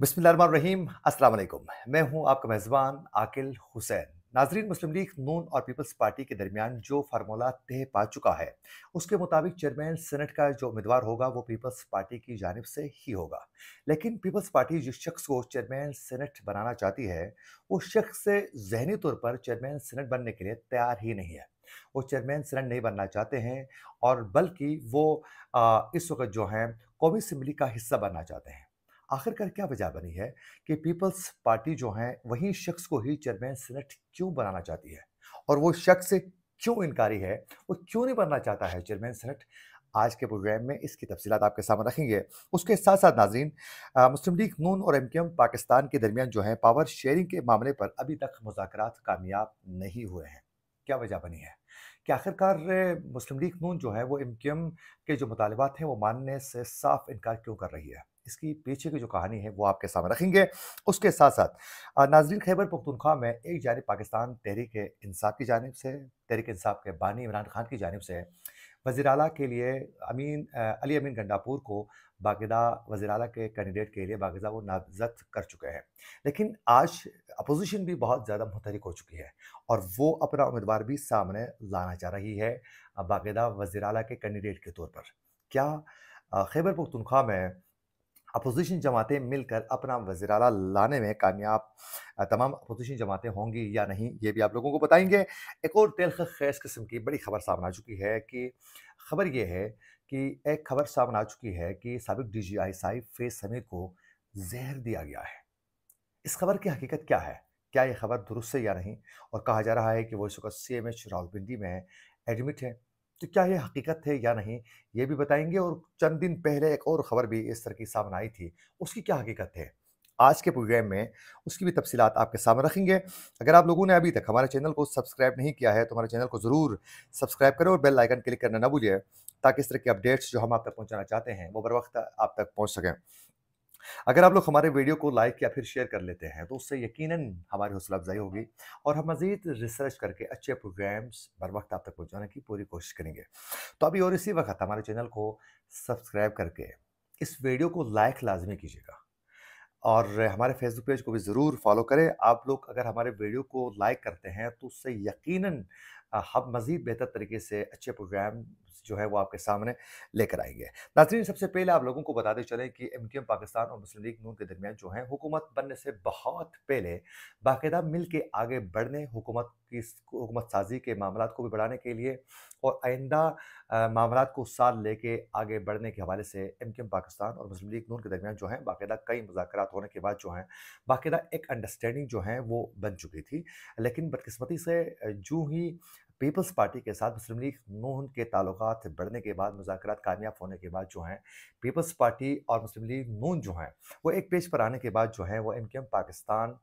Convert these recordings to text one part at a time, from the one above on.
बिस्मिल्लाहिर्रहमान अस्सलाम वालेकुम मैं हूं आपका मेज़बान आकिल हुसैन नाजरीन मुस्लिम लीग नून और पीपल्स पार्टी के दरमियान जो फार्मूला तय पा चुका है उसके मुताबिक चेयरमैन सेनेट का जो उम्मीदवार होगा वो पीपल्स पार्टी की जानब से ही होगा लेकिन पीपल्स पार्टी जिस शख्स को चेयरमैन सेनेट बनाना चाहती है वो शख्स से जहनी तौर पर चेयरमैन सेनेट बनने के लिए तैयार ही नहीं है वो चेयरमैन सेनेट नहीं बनना चाहते हैं और बल्कि वो इस वक्त जो हैं कौमी असम्बली का हिस्सा बनना चाहते हैं आखिरकार क्या वजह बनी है कि पीपल्स पार्टी जो है वही शख्स को ही चेयरमैन सीनेट क्यों बनाना चाहती है और वो शख्स क्यों इनकारी है वो क्यों नहीं बनना चाहता है चेयरमैन सीनेट आज के प्रोग्राम में इसकी तफसीत आपके सामने रखेंगे उसके साथ साथ नाजीन मुस्लिम लीग नून और एम के एम पाकिस्तान के दरमियान जो है पावर शेयरिंग के मामले पर अभी तक मुजाकर कामयाब नहीं हुए हैं क्या वजह बनी है कि आखिरकार मुस्लिम लीग नून जो है वो एम के एम के जो मुतालबात हैं वो मानने से साफ इनकार क्यों कर रही है इसकी पीछे की जो कहानी है वो आपके सामने रखेंगे उसके साथ साथ नाजरीन खैबर पख्तनख्वा में एक जानब पाकिस्तान तहरीक इंसाफ की जानब से तहरीक इंसाफ के बानी इमरान खान की जानब से वजी अला के लिए अमीन अली अमीन गंडापुर को बाकायदा वजी अला के कैंडिडेट के लिए बाकायदा वो नामजद कर चुके हैं लेकिन आज अपोजिशन भी बहुत ज़्यादा मुतहरक हो चुकी है और वो अपना उम्मीदवार भी सामने लाना चाह रही है बाकायदा वजी अला के कैंडिडेट के तौर पर क्या खैबर पुख्तनख्वा में अपोजिशन जमातें मिलकर अपना वजीराला लाने में कामयाब तमाम अपोजिशन जमातें होंगी या नहीं ये भी आप लोगों को बताएंगे एक और तेल खैस किस्म की बड़ी खबर सामने आ चुकी है कि खबर यह है कि एक खबर सामने आ चुकी है कि सबक डी जी आई साहिब फेज समीर को जहर दिया गया है इस खबर की हकीकत क्या है क्या ये खबर दुरुस्त है या नहीं और कहा जा रहा है कि वो इस वक्त सी एम एच रावलपिंडी में एडमिट है तो क्या ये हकीकत है या नहीं ये भी बताएंगे और चंद दिन पहले एक और ख़बर भी इस तरह की सामने आई थी उसकी क्या हकीकत है आज के प्रोग्राम में उसकी भी तफसीत आपके सामने रखेंगे अगर आप लोगों ने अभी तक हमारे चैनल को सब्सक्राइब नहीं किया है तो हमारे चैनल को ज़रूर सब्सक्राइब करें और बेल आइकन क्लिक करना ना भूलिए ताकि इस तरह के अपडेट्स जो हम आप तक पहुँचाना चाहते हैं वो बर वक्त आप तक पहुँच सकें अगर आप लोग हमारे वीडियो को लाइक या फिर शेयर कर लेते हैं तो उससे यकीनन हमारी हौसला अफजाई होगी और हम मज़ीद रिसर्च करके अच्छे प्रोग्राम्स बर वक्त आप तक पहुँचाने की पूरी कोशिश करेंगे तो अभी और इसी वक्त हमारे चैनल को सब्सक्राइब करके इस वीडियो को लाइक लाजमी कीजिएगा और हमारे फेसबुक पेज को भी ज़रूर फॉलो करें आप लोग अगर हमारे वीडियो को लाइक करते हैं तो उससे यकीनन हम मज़ीद बेहतर तरीके से अच्छे प्रोग्राम जो है वो आपके सामने लेकर आएंगे नाजरीन सबसे पहले आप लोगों को बताते चले कि एम क्यू एम पाकिस्तान और मुस्लिम लीग नून के दरमियान जो है हुकूमत बनने से बहुत पहले बाकायदा मिल के आगे बढ़ने हुकूमत की हुकूमत साजी के मामला को भी बढ़ाने के लिए और आइंदा मामला को साथ लेके आगे बढ़ने के हवाले से एम क्यू एम पाकिस्तान और मुस्लिम लीग नून के दरमियान जो है बाकायदा कई मुजाकर होने के बाद जो है बाकायदा एक अंडरस्टैंडिंग जो है वो बन चुकी थी लेकिन बदकस्मती से जूँ ही पीपल्स पार्टी के साथ मुस्लिम लीग नून के ताल्लुक बढ़ने के बाद मुजाकर कामयाब होने के बाद जो हैं पीपल्स पार्टी और मुस्लिम लीग नून जो हैं वो एक पेज पर आने के बाद जो हैं वो एम एम पाकिस्तान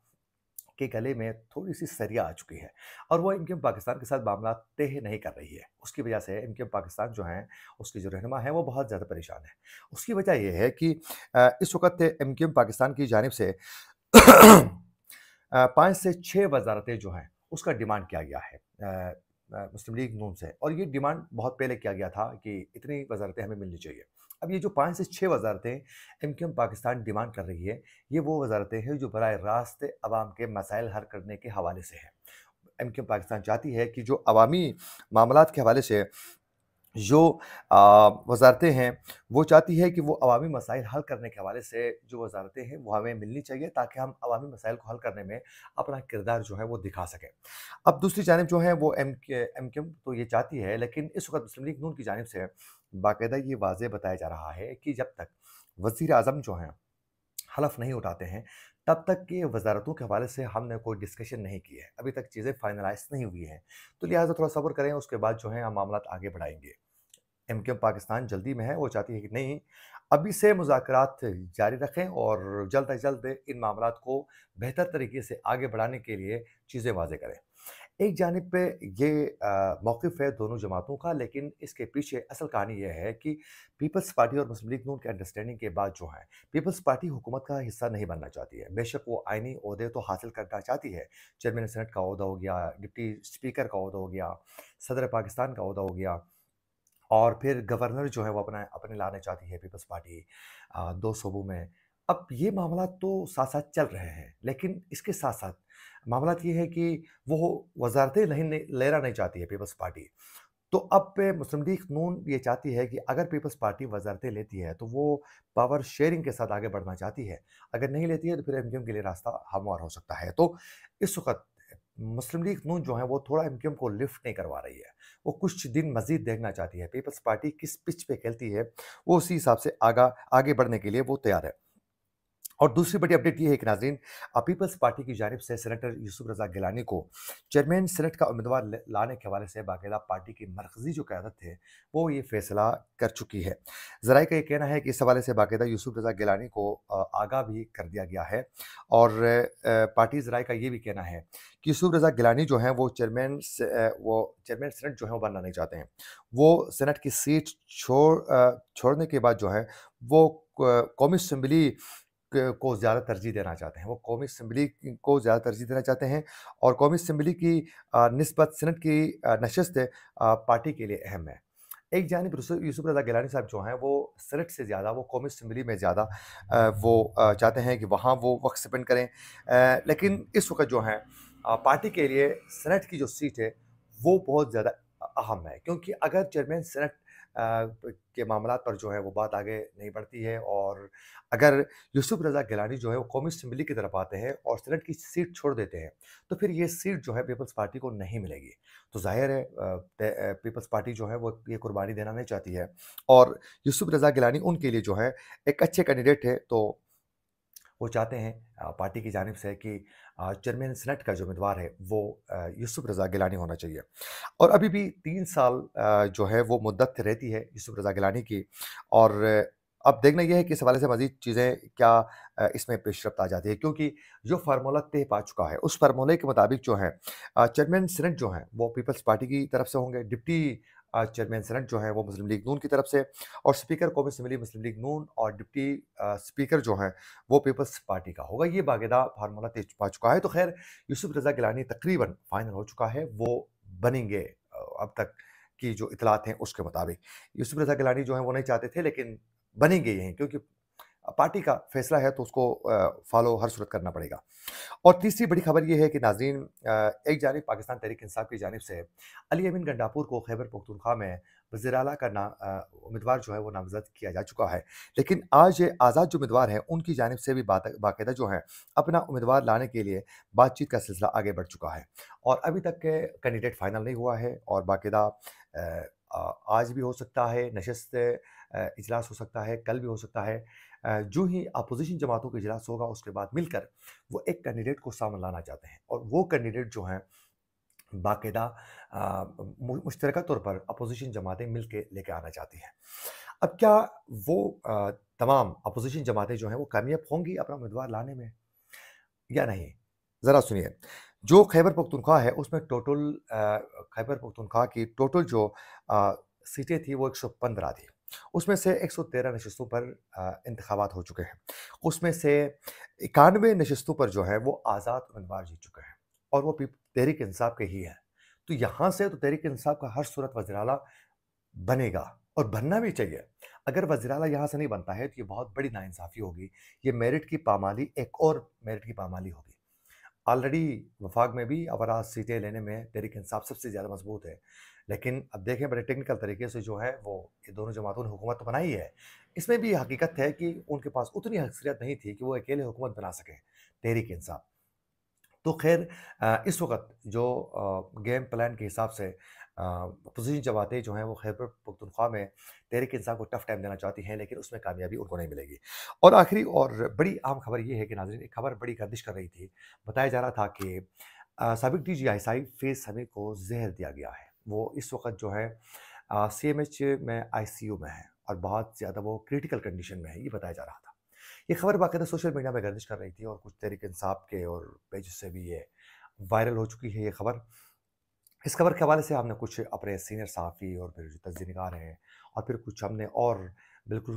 के गले में थोड़ी सी सरिया आ चुकी है और वो इनकम पाकिस्तान के साथ मामला तय नहीं कर रही है उसकी वजह से एम पाकिस्तान जो है उसकी जो रहनमा है वो बहुत ज़्यादा परेशान है उसकी वजह यह है कि इस वक्त एम इनकम पाकिस्तान की जानब से पाँच से छः वजारतें जो हैं उसका डिमांड किया गया है मुस्लिम लीग नून से और ये डिमांड बहुत पहले किया गया था कि इतनी वजारतें हमें मिलनी चाहिए अब ये जो पाँच से छः वजारतें M Q M Pakistan demand कर रही है ये वो वजारतें हैं जो बर रास्त आवाम के मसाइल हल करने के हवाले से हैं एम क्यू एम पाकिस्तान चाहती है कि जो अवामी मामला के हवाले से जो वजारतें हैं वो चाहती है कि वो अवामी मसाइल हल करने के हवाले से जो वजारतें हैं वो हमें मिलनी चाहिए ताकि हम अवामी मसाइल को हल करने में अपना किरदार जो है वो दिखा सकें अब दूसरी जानब जो है वो एम के एम के एम तो ये चाहती है लेकिन इस वक्त मुस्लिम लीग नून की जानब से बाकायदा ये वाज बताया जा रहा है कि जब तक वजीर अजम जो हैं हलफ नहीं उठाते हैं तब तक के वजारतों के हवाले से हमने कोई डिस्कशन नहीं की है अभी तक चीज़ें फाइनलाइज नहीं हुई हैं तो लिहाजा थोड़ा सब्र करें उसके बाद जो है हम मामला आगे बढ़ाएंगे एम क्यू पाकिस्तान जल्दी में है वो चाहती है कि नहीं अभी से मुजाकर जारी रखें और जल्द अज जल्द इन मामला को बेहतर तरीके से आगे बढ़ाने के लिए चीज़ें वाजे करें एक जानब पे ये मौक़ है दोनों जमातों का लेकिन इसके पीछे असल कहानी यह है कि पीपल्स पार्टी और मुस्लिम लीग नून के अंडरस्टैंडिंग के बाद जो है पीपल्स पार्टी हुकूमत का हिस्सा नहीं बनना चाहती है बेशक वो आइनी अहदे तो हासिल करना चाहती है चेयरमैन सेनेट का अहदा हो गया डिप्टी स्पीकर का अहदा हो गया सदर पाकिस्तान का अहदा हो गया और फिर गवर्नर जो है वो अपना अपने लाने चाहती है पीपल्स पार्टी दो सूबों में अब ये मामला तो साथ साथ चल रहे हैं लेकिन इसके साथ साथ मामला तो ये है कि वो वजारतें नहीं लेना नहीं चाहती है पीपल्स पार्टी तो अब मुस्लिम लीग नून ये चाहती है कि अगर पीपल्स पार्टी वजारतें लेती है तो वो पावर शेयरिंग के साथ आगे बढ़ना चाहती है अगर नहीं लेती है तो फिर एम के लिए रास्ता हमवार हो सकता है तो इस वक्त मुस्लिम लीग नून जो है वो थोड़ा एमक्यूएम को लिफ्ट नहीं करवा रही है वो कुछ दिन मजीद देखना चाहती है पीपल्स पार्टी किस पिच पे खेलती है वो उसी हिसाब से आगा आगे बढ़ने के लिए वो तैयार है और दूसरी बड़ी अपडेट ये है कि नाजीन पीपल्स पार्टी की जानब से सेनेटर यूसुफ रजा गिलानी को चेयरमैन सेनेट का उम्मीदवार लाने के हवाले से बाकायदा पार्टी की मरकजी जो क्यादत है वो ये फैसला कर चुकी है जरा का ये कहना है कि इस हवाले से बाकायदा यूसुफ रजा गिलानी को आगाह भी कर दिया गया है और पार्टी ज़रा का ये भी कहना है कि यूसुफ रजा गिलानी जो हैं वो चेयरमैन वो चेयरमैन सेनेट जो है वो बनना नहीं चाहते हैं वो सेनेट की सीट छोड़ छोड़ने के बाद जो है वो कौमी असम्बली को ज़्यादा तरजीह देना चाहते हैं वो कौमी असम्बली को ज़्यादा तरजीह देना चाहते हैं और कौमी असम्बली की नस्बत सनत की नशस्त पार्टी के लिए अहम है एक जानब यूसुफ रजा गिलानी साहब जो हैं वो सनट से ज़्यादा वो कौमी असम्बली में ज़्यादा वो चाहते हैं कि वहाँ वो वक्त स्पेंड करें लेकिन इस वक्त जो हैं पार्टी के लिए सनट की जो सीट है वो बहुत ज़्यादा अहम है क्योंकि अगर चेयरमैन सनट के मामला पर जो है वो बात आगे नहीं बढ़ती है और अगर यूसुफ रजा गिलानी जो है वो कौमी असम्बली की तरफ आते हैं और सेनेट की सीट छोड़ देते हैं तो फिर ये सीट जो है पीपल्स पार्टी को नहीं मिलेगी तो जाहिर है पीपल्स पार्टी जो है वो ये कुर्बानी देना नहीं चाहती है और यूसुफ रजा गिलानी उनके लिए जो है एक अच्छे कैंडिडेट है तो वो चाहते हैं पार्टी की जानब से कि चेयरमैन सेनेट का जो उम्मीदवार है वो यूसुफ रज़ा गिलानी होना चाहिए और अभी भी तीन साल जो है वो मुद्दत रहती है यूसुफ रज़ा गिलानी की और अब देखना यह है कि इस हवाले से मज़ीद चीज़ें क्या इसमें पेशरफ्त आ जाती है क्योंकि जो फार्मूला तय पा चुका है उस फार्मूले के मुताबिक जो है चेयरमैन सेनेट जो हैं वो पीपल्स पार्टी की तरफ से होंगे डिप्टी चेयरमैन सेनेट जो है वो मुस्लिम लीग नून की तरफ से और स्पीकर कौमी असम्बली मुस्लिम लीग नून और डिप्टी स्पीकर जो है वो पीपल्स पार्टी का होगा ये बाकायदा फार्मूला तेज पा चुका है तो खैर यूसुफ रजा गिलानी तकरीबन फाइनल हो चुका है वो बनेंगे अब तक की जो इतलात हैं उसके मुताबिक यूसुफ रजा गिलानी जो है वो नहीं चाहते थे लेकिन बनेंगे यहीं क्योंकि पार्टी का फैसला है तो उसको फॉलो हर सूरत करना पड़ेगा और तीसरी बड़ी खबर यह है कि नाजरीन एक जानब पाकिस्तान तहरीक इंसाफ की जानब से अली अमीन गंडापुर को खैबर पख्तनख्वा में वजी अला का ना उम्मीदवार जो है वो नामजद किया जा चुका है लेकिन आज ये आज़ाद जो उम्मीदवार हैं उनकी जानब से भी बाकायदा जो है अपना उम्मीदवार लाने के लिए बातचीत का सिलसिला आगे बढ़ चुका है और अभी तक के कैंडिडेट फाइनल नहीं हुआ है और बाकायदा आज भी हो सकता है नशस्त इजलास हो सकता है कल भी हो सकता है जो ही अपोजिशन जमातों का इजलास होगा उसके बाद मिलकर वो एक कैंडिडेट को सामने लाना चाहते हैं और वो कैंडिडेट जो हैं बाकायदा मुश्तरक तौर पर अपोजिशन जमातें मिल के लेकर आना चाहती हैं अब क्या वो आ, तमाम अपोजिशन जमातें जो हैं वो कामयाब होंगी अपना उम्मीदवार लाने में या नहीं ज़रा सुनिए जो खैबर पख्तनख्वा है उसमें टोटल खैबर पख्तनख्वा की टोटल जो सीटें थी वो 115 थी उसमें से 113 नशस्तों पर इंतबात हो चुके हैं उसमें से इक्यानवे नशस्तों पर जो है वो आज़ाद उम्मीदवार जीत चुके हैं और वो तहरीक इंसाफ के ही है तो यहाँ से तो तहरीक इंसाफ का हर सूरत वजरा बनेगा और बनना भी चाहिए अगर वजराला यहाँ से नहीं बनता है तो ये बहुत बड़ी नाानसाफ़ी होगी ये मेरिट की पामाली एक और मेरिट की पामाली होगी ऑलरेडी वफाक में भी अवराज सीटें लेने में तहरीक इंसाफ सबसे ज़्यादा मजबूत है लेकिन अब देखें बड़े टेक्निकल तरीके से जो है वो ये दोनों जमातों ने हुकूमत तो बनाई है इसमें भी हकीकत है कि उनके पास उतनी अक्सरियत नहीं थी कि वो अकेले हुकूमत बना सकें तहरीक इंसाफ तो खैर इस वक्त जो गेम प्लान के हिसाब से अपोजिशन जमातें जो हैं वो खैबर पुख्तनख्वा में तहरीक इंसाफ को टफ टाइम देना चाहती हैं लेकिन उसमें कामयाबी उनको नहीं मिलेगी और आखिरी और बड़ी अहम खबर ये है कि नाजरीन एक खबर बड़ी गर्दिश कर रही थी बताया जा रहा था कि सबक डी जी आई साई फेज हमें को जहर दिया गया है वो इस वक्त जो है सी एम एच में आई सी यू में है और बहुत ज़्यादा वो क्रिटिकल कंडीशन में है ये बताया जा रहा था ये खबर बाकायदा सोशल मीडिया में गर्दिश कर रही थी और कुछ तरीके इंसाफ के और पेज से भी ये वायरल हो चुकी है ये खबर इस खबर के हवाले से हमने कुछ अपने सीनियर साफ़ी और फिर जो तजनकार हैं और फिर कुछ हमने और बिल्कुल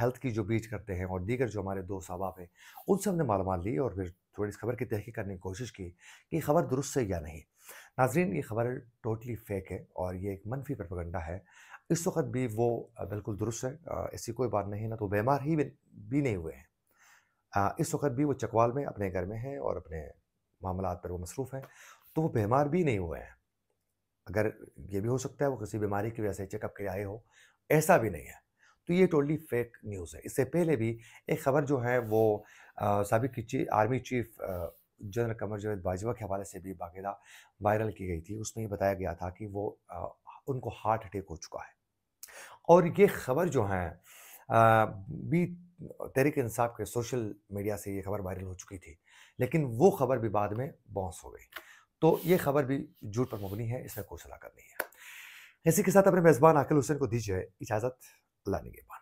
हेल्थ की जो बीच करते हैं और दीगर जो हमारे दो सवाब हैं उनसे हमने मालूम ली और फिर थोड़ी इस खबर की तहकी करने की कोशिश की कि खबर दुरुस्त है या नहीं नाजरीन ये खबर टोटली फेक है और ये एक मनफी प्रपगंडा है इस वक्त भी वो बिल्कुल दुरुस्त है ऐसी कोई बात नहीं ना तो बीमार ही भी नहीं हुए हैं इस वक्त भी वो चकवाल में अपने घर में हैं और अपने मामला पर वो मसरूफ़ हैं तो वो बीमार भी नहीं हुए हैं अगर ये भी हो सकता है वो किसी बीमारी की वजह से चेकअप के आए हो ऐसा भी नहीं है तो ये टोटली फेक न्यूज़ है इससे पहले भी एक खबर जो है वो सबक chief army chief general Qamar Javed Bajwa के हवाले से भी बाकायदा वायरल की गई थी उसमें यह बताया गया था कि वो उनको हार्ट अटैक हो चुका है और ये खबर जो है भी तहरीक इंसाफ के सोशल मीडिया से ये खबर वायरल हो चुकी थी लेकिन वो खबर भी बाद में बाउंस हो गई तो ये खबर भी झूठ पर मबनी है इसमें कोई सलाह नहीं है इसी के साथ अपने मेज़बान आकिल हुसैन को दीजिए इजाज़त अल्लाह ने